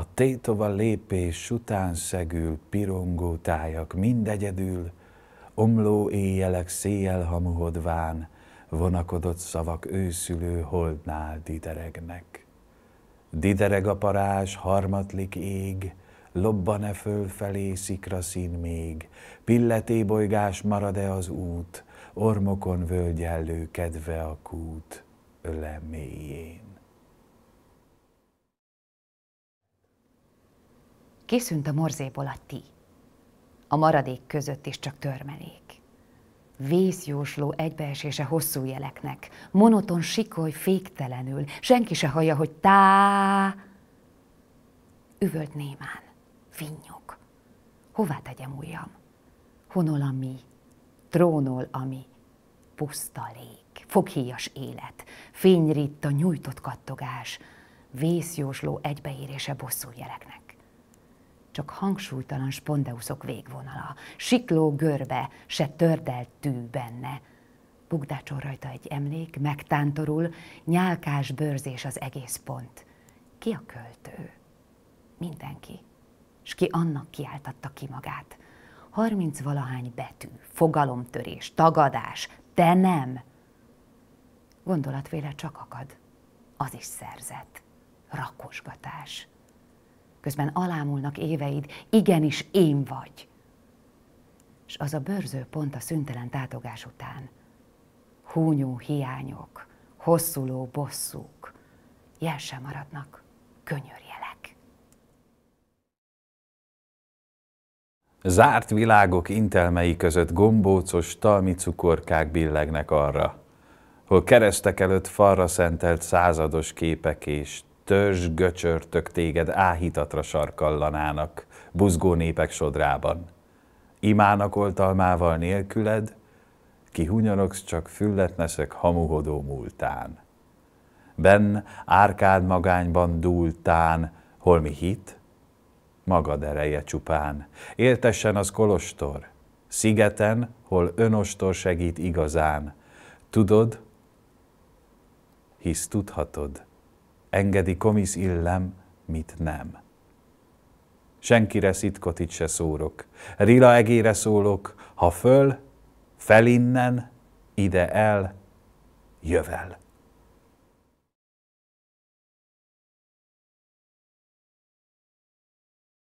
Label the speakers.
Speaker 1: A tétova lépés után szegül pirongó tájak mindegyedül, omló éjjelek széjjel hamuhodván, vonakodott szavak őszülő holdnál dideregnek. Didereg a parázs, harmatlik ég, lobban-e fölfelé szikra szín még, bolygás marad-e az út, ormokon völgyellő kedve a kút öle mélyén.
Speaker 2: Kiszűnt a morzéból a ti. A maradék között is csak törmelék. Vészjósló egybeesése hosszú jeleknek, monoton sikoly féktelenül, senki se hallja, hogy tá... Üvölt némán, finnyok. Hová tegyem ujjam? Honol a mi? Trónol a mi? Puszta lég, foghíjas élet, fényritta nyújtott kattogás, vészjósló egybeérése bosszú jeleknek csak hangsúlytalan spondeuszok végvonala. Sikló görbe, se tördelt tű benne. Bugdácsol rajta egy emlék, megtántorul, nyálkás bőrzés az egész pont. Ki a költő? Mindenki. S ki annak kiáltatta ki magát. Harminc valahány betű, fogalomtörés, tagadás, te nem. Gondolatvéle csak akad. Az is szerzett. Rakosgatás közben alámulnak éveid, igenis én vagy. És az a bőrző pont a szüntelen tátogás után. Húnyó hiányok, hosszuló bosszúk, jel sem maradnak, könyörjelek.
Speaker 1: Zárt világok intelmei között gombócos talmi cukorkák billegnek arra, hol keresztek előtt falra szentelt százados képek és törzs göcsörtök téged áhítatra sarkallanának, buzgó népek sodrában. Imának oltalmával nélküled, kihunyorogsz csak fülletnesek hamuhodó múltán. Ben árkád magányban dúltán, holmi hit, magad ereje csupán. Éltessen az kolostor, szigeten, hol önostor segít igazán. Tudod, hisz tudhatod, engedi komis illem, mit nem. Senkire szitkot itt se szórok, rila egére szólok, ha föl, fel innen, ide el, jövel.